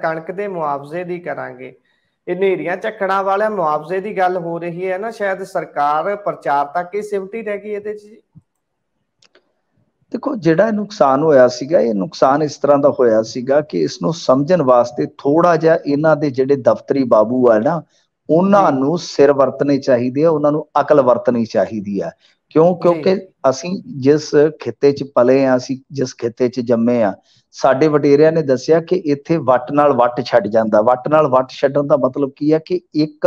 ਕਣਕ ਦੇ ਮੁਆਵਜ਼ੇ ਦੀ ਕਰਾਂਗੇ ਇਹ ਨੇਰੀਆਂ ਝੱਕੜਾਂ ਵਾਲਿਆ ਮੁਆਵਜ਼ੇ ਦੀ ਗੱਲ ਹੋ ਰਹੀ ਹੈ ਨਾ ਸ਼ਾਇਦ ਸਰਕਾਰ ਪ੍ਰਚਾਰ ਤੱਕ ਹੀ ਸਿਮਟੀ ਰਹਿ ਗਈ ਇਹਦੇ 'ਚ ਜੀ ਦੇਖੋ ਜਿਹੜਾ ਨੁਕਸਾਨ ਹੋਇਆ ਸੀਗਾ ਇਹ ਨੁਕਸਾਨ ਇਸ ਤਰ੍ਹਾਂ ਦਾ ਹੋਇਆ ਸੀਗਾ ਕਿ ਇਸ ਨੂੰ ਸਮਝਣ ਵਾਸਤੇ ਥੋੜਾ ਜਿਹਾ ਇਹਨਾਂ ਦੇ ਜਿਹੜੇ ਦਫ਼ਤਰੀ ਬਾਬੂ ਆ ਨਾ ਉਹਨਾਂ ਨੂੰ ਸਿਰ ਵਰਤਨੇ ਚਾਹੀਦੇ ਆ ਉਹਨਾਂ ਨੂੰ ਅਕਲ ਵਰਤਨੀ ਚਾਹੀਦੀ ਆ ਕਿਉਂ ਕਿਉਂਕਿ ਅਸੀਂ ਜਿਸ ਖੇਤੇ 'ਚ ਪਲੇ ਆ ਅਸੀਂ ਜਿਸ ਖੇਤੇ 'ਚ ਜੰਮੇ ਆ ਸਾਡੇ ਵਟੇਰਿਆਂ ਨੇ ਦੱਸਿਆ ਕਿ ਇੱਥੇ ਵੱਟ ਨਾਲ ਵੱਟ ਛੱਡ ਜਾਂਦਾ ਵੱਟ ਨਾਲ ਵੱਟ ਛੱਡਣ ਦਾ ਮਤਲਬ ਕੀ ਆ ਕਿ ਇੱਕ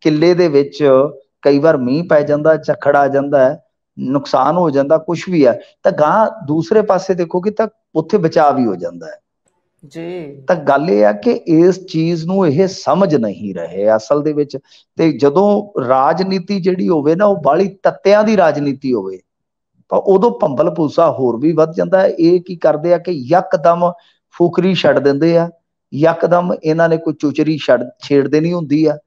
ਕਿੱਲੇ ਦੇ ਵਿੱਚ ਕਈ ਵਾਰ ਮੀਂਹ ਪੈ ਜਾਂਦਾ ਝੱਖੜ ਆ ਜਾਂਦਾ ਨੁਕਸਾਨ ਹੋ ਜਾਂਦਾ ਕੁਝ ਵੀ ਆ ਤਾਂ ਗਾਂ ਦੂਸਰੇ ਪਾਸੇ ਦੇਖੋ ਕਿ ਤਾਂ ਉੱਥੇ ਬਚਾਅ ਵੀ ਹੋ ਜਾਂਦਾ ਹੈ ਜੀ ਤਾਂ ਗੱਲ ਇਹ ਆ ਕਿ ਇਸ ਚੀਜ਼ ਨੂੰ ਇਹ ਸਮਝ ਨਹੀਂ ਰਹੇ ਅਸਲ ਦੇ ਵਿੱਚ ਤੇ ਜਦੋਂ ਰਾਜਨੀਤੀ ਜਿਹੜੀ ਹੋਵੇ ਨਾ ਉਹ ਬਾਲੀ ਤੱਤਿਆਂ ਦੀ ਰਾਜਨੀਤੀ ਹੋਵੇ ਤਾਂ ਉਦੋਂ ਪੰਬਲ ਪੂਸਾ ਹੋਰ ਵੀ ਵੱਧ ਜਾਂਦਾ ਹੈ ਇਹ ਕੀ ਕਰਦੇ ਆ ਕਿ ਯਕਦਮ ਫੁਕਰੀ ਛੱਡ ਦਿੰਦੇ ਆ ਯਕਦਮ ਇਹਨਾਂ ਨੇ ਕੋਈ ਚੁਚਰੀ ਛੱਡ ਛੇੜ ਨਹੀਂ ਹੁੰਦੀ ਆ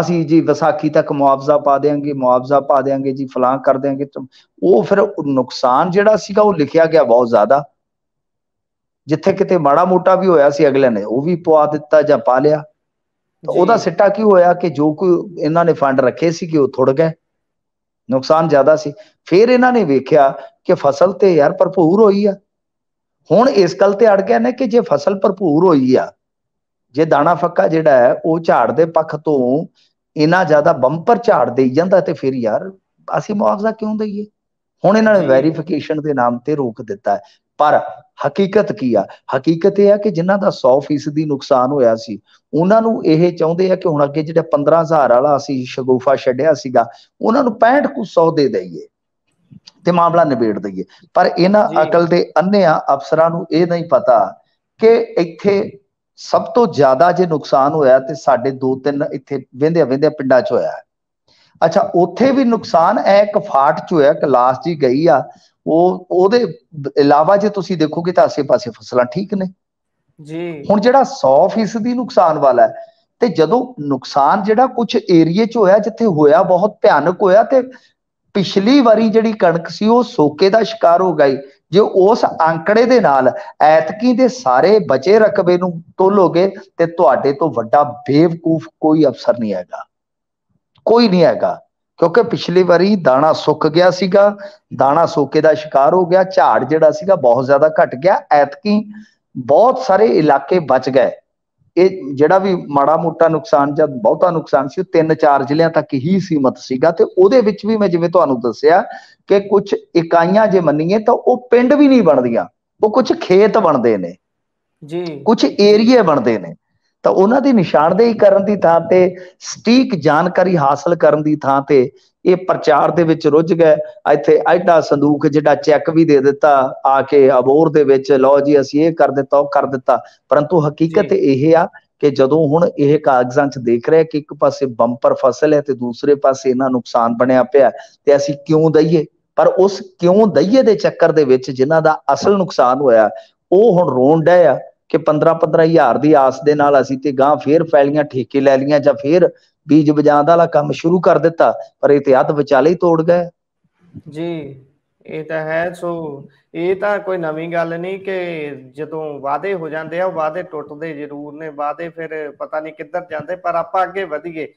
ਅਸੀਂ ਜੀ ਵਿਸਾਖੀ ਤੱਕ ਮੁਆਵਜ਼ਾ ਪਾ ਦੇਾਂਗੇ ਮੁਆਵਜ਼ਾ ਪਾ ਦੇਾਂਗੇ ਜੀ ਫਲਾਂ ਕਰ ਦੇਾਂਗੇ ਉਹ ਫਿਰ ਨੁਕਸਾਨ ਜਿਹੜਾ ਸੀਗਾ ਉਹ ਲਿਖਿਆ ਗਿਆ ਬਹੁਤ ਜ਼ਿਆਦਾ ਜਿੱਥੇ ਕਿਤੇ ਮਾੜਾ ਮੋਟਾ ਵੀ ਹੋਇਆ ਸੀ ਅਗਲੇ ਨੇ ਉਹ ਵੀ ਪਵਾ ਦਿੱਤਾ ਜਾਂ ਪਾ ਲਿਆ ਤਾਂ ਉਹਦਾ ਸਿੱਟਾ ਕੀ ਹੋਇਆ ਕਿ ਜੋ ਕੋਈ ਇਹਨਾਂ ਨੇ ਫੰਡ ਰੱਖੇ ਸੀ ਕਿ ਉਹ ਥੁੜ ਗਏ ਨੁਕਸਾਨ ਜ਼ਿਆਦਾ ਸੀ ਫਿਰ ਇਹਨਾਂ ਨੇ ਵੇਖਿਆ ਕਿ ਫਸਲ ਤੇ ਯਾਰ ਭਰਪੂਰ ਹੋਈ ਆ ਹੁਣ ਇਸ ਗੱਲ ਤੇ ਅੜ ਗਏ ਨੇ ਕਿ ਜੇ ਫਸਲ ਭਰਪੂਰ ਹੋਈ ਆ ਜੇ ਦਾਣਾ ਫੱਕਾ ਜਿਹੜਾ ਹੈ ਉਹ ਝਾੜ ਦੇ ਪੱਖ ਤੋਂ ਇਨਾ ਜ਼ਿਆਦਾ ਬੰਪਰ ਝਾੜ ਦੇਈ ਜਾਂਦਾ ਤੇ ਫਿਰ ਯਾਰ ਅਸੀਂ ਮੁਆਵਜ਼ਾ ਕਿਉਂ ਦਈਏ ਹੁਣ ਇਹਨਾਂ ਨੇ ਵੈਰੀਫਿਕੇਸ਼ਨ ਦੇ ਨਾਮ ਤੇ ਰੋਕ ਦਿੱਤਾ ਪਰ ਹਕੀਕਤ ਕੀ ਆ ਹਕੀਕਤ ਇਹ ਆ ਕਿ ਜਿਨ੍ਹਾਂ ਦਾ 100% ਦੀ ਨੁਕਸਾਨ ਹੋਇਆ ਸੀ ਉਹਨਾਂ ਨੂੰ ਇਹ ਚਾਹੁੰਦੇ ਆ ਕਿ ਹੁਣ ਅੱਗੇ ਜਿਹੜਾ 15000 ਵਾਲਾ ਅਸੀਂ ਸ਼ਗੂਫਾ ਛੱਡਿਆ ਸੀਗਾ ਉਹਨਾਂ ਨੂੰ 65 ਕੁ 100 ਦੇ ਦਈਏ ਤੇ ਮਾਮਲਾ ਨਿਬੇੜ ਦਈਏ ਪਰ ਇਹਨਾਂ ਅਕਲ ਦੇ ਅੰਨਿਆਂ ਅਫਸਰਾਂ ਨੂੰ ਇਹ ਨਹੀਂ ਪਤਾ ਕਿ ਇੱਥੇ ਸਭ ਤੋਂ ਜ਼ਿਆਦਾ ਜੇ ਨੁਕਸਾਨ ਹੋਇਆ ਤੇ ਸਾਡੇ ਦੋ ਤਿੰਨ ਇੱਥੇ ਵਿੰਦੇ ਵਿੰਦੇ ਪਿੰਡਾਂ 'ਚ ਹੋਇਆ ਅੱਛਾ ਉੱਥੇ ਵੀ ਨੁਕਸਾਨ ਐ ਇੱਕ ਫਾਟ 'ਚ ਹੋਇਆ ਕਲਾਸ ਜੀ ਗਈ ਆ ਉਹ ਉਹਦੇ ਇਲਾਵਾ ਜੇ ਤੁਸੀਂ ਦੇਖੋਗੇ ਤਾਂ ਆਸੇ-ਪਾਸੇ ਫਸਲਾਂ ਠੀਕ ਨੇ ਜੀ ਹੁਣ ਜਿਹੜਾ 100% ਦੀ ਨੁਕਸਾਨ ਵਾਲਾ ਹੈ ਤੇ ਜਦੋਂ ਨੁਕਸਾਨ ਜਿਹੜਾ ਕੁਝ ਏਰੀਏ 'ਚ ਹੋਇਆ ਜਿੱਥੇ ਹੋਇਆ ਬਹੁਤ ਭਿਆਨਕ ਹੋਇਆ ਤੇ ਪਿਛਲੀ ਵਾਰੀ ਜਿਹੜੀ ਕਣਕ ਸੀ ਉਹ ਸੋਕੇ ਦਾ ਸ਼ਿਕਾਰ ਹੋ ਗਈ ਜੇ ਉਸ ਅੰਕੜੇ ਦੇ ਨਾਲ ਐਤਕੀ ਦੇ ਸਾਰੇ ਬਚੇ ਰਕਬੇ ਨੂੰ ਤੋਲੋਗੇ ਤੇ ਤੁਹਾਡੇ ਤੋਂ ਵੱਡਾ ਬੇਵਕੂਫ ਕੋਈ ਅਫਸਰ ਨਹੀਂ ਆਏਗਾ ਕੋਈ ਨਹੀਂ ਆਏਗਾ ਕਿਉਂਕਿ ਪਿਛਲੀ ਵਾਰੀ ਦਾਣਾ ਸੁੱਕ ਗਿਆ ਸੀਗਾ ਦਾਣਾ ਸੋਕੇ ਦਾ ਸ਼ਿਕਾਰ ਹੋ ਗਿਆ ਝਾੜ ਜਿਹੜਾ ਸੀਗਾ ਬਹੁਤ ਜ਼ਿਆਦਾ ਘਟ ਗਿਆ ਐਤਕੀ ਬਹੁਤ ਸਾਰੇ ਇਲਾਕੇ ਬਚ ਗਏ ਇਹ ਜਿਹੜਾ ਵੀ ਮਾੜਾ ਮੋਟਾ ਨੁਕਸਾਨ ਜਾਂ ਬਹੁਤਾ ਨੁਕਸਾਨ ਸੀ ਤਿੰਨ ਚਾਰ ਜ਼ਿਲ੍ਹਿਆਂ ਤੱਕ ਹੀ ਸੀਮਤ ਸੀਗਾ ਤੇ ਉਹਦੇ ਵਿੱਚ ਵੀ ਮੈਂ ਜਿਵੇਂ ਤੁਹਾਨੂੰ ਦੱਸਿਆ ਕਿ ਕੁਝ ਇਕਾਈਆਂ ਜੇ ਮੰਨੀਏ ਤਾਂ ਉਹ ਪਿੰਡ ਵੀ ਨਹੀਂ ਬਣਦੀਆਂ ਉਹ ਕੁਝ ਖੇਤ ਬਣਦੇ ਨੇ ਜੀ ਕੁਝ ਏਰੀਆ ਬਣਦੇ ਨੇ ਤਾਂ ਉਹਨਾਂ ਦੀ ਨਿਸ਼ਾਨਦੇਹੀ ਕਰਨ ਦੀ ਥਾਂ ਤੇ ਸਟੀਕ ਜਾਣਕਾਰੀ ਹਾਸਲ ਕਰਨ ਦੀ ਥਾਂ ਤੇ ਇਹ ਪ੍ਰਚਾਰ ਦੇ ਵਿੱਚ ਰੁੱਝ ਗਏ ਇੱਥੇ ਐਡਾ ਸੰਦੂਕ ਜਿਹੜਾ ਚੈੱਕ ਵੀ ਦੇ ਦਿੱਤਾ ਆ ਕੇ ਅਬੋਰ ਦੇ ਵਿੱਚ ਲਓ ਜੀ ਅਸੀਂ ਇਹ ਕਰ ਦਿੱਤਾ ਉਹ ਕਰ ਦਿੱਤਾ ਪਰੰਤੂ ਹਕੀਕਤ ਇਹ ਆ ਕਿ ਜਦੋਂ ਹੁਣ ਇਹ ਕਾਗਜ਼ਾਂ 'ਚ ਦੇਖ ਰਿਹਾ ਕਿ ਇੱਕ ਪਾਸੇ ਬੰਪਰ ਫਸਲ ਹੈ ਤੇ ਦੂਸਰੇ ਪਾਸੇ ਇਹਨਾਂ ਨੁਕਸਾਨ ਬਣਿਆ ਪਿਆ ਤੇ ਅਸੀਂ ਕਿਉਂ ਦਈਏ ਪਰ ਉਸ ਕਿਉਂ ਦਈਏ ਦੇ ਚੱਕਰ ਦੇ ਵਿੱਚ ਜਿਨ੍ਹਾਂ ਦਾ ਅਸਲ ਨੁਕਸਾਨ ਹੋਇਆ ਉਹ ਹੁਣ ਰੋਣ ਡਿਆ ਕਿ 15-15 ਹਜ਼ਾਰ ਦੀ ਆਸ ਦੇ ਨਾਲ ਅਸੀਂ ਤੇ ਗਾਂ ਫੇਰ ਫੈਲੀਆਂ ਠੇਕੇ ਲੈ ਲੀਆਂ ਜਾਂ ਫੇਰ ਬੀਜ ਬਜਾਂ ਦਾ ਵਾਲਾ ਕੰਮ ਸ਼ੁਰੂ ਕਰ ਦਿੱਤਾ ਪਰ ਅੱਧ ਵਿਚਾਲੇ ਹੀ ਤੋੜ ਗਏ ਜੀ ਇਹ ਤਾਂ ਹੈ ਸੋ ਇਹ ਤਾਂ ਕੋਈ ਨਵੀਂ ਗੱਲ ਨਹੀਂ ਕਿ ਜਦੋਂ ਵਾਅਦੇ ਹੋ ਜਾਂਦੇ ਆ ਉਹ ਵਾਅਦੇ ਟੁੱਟਦੇ ਜ਼ਰੂਰ ਨੇ ਵਾਅਦੇ ਫਿਰ ਪਤਾ ਨਹੀਂ ਕਿੱਧਰ ਜਾਂਦੇ ਪਰ ਆਪਾਂ ਅੱਗੇ ਵਧੀਏ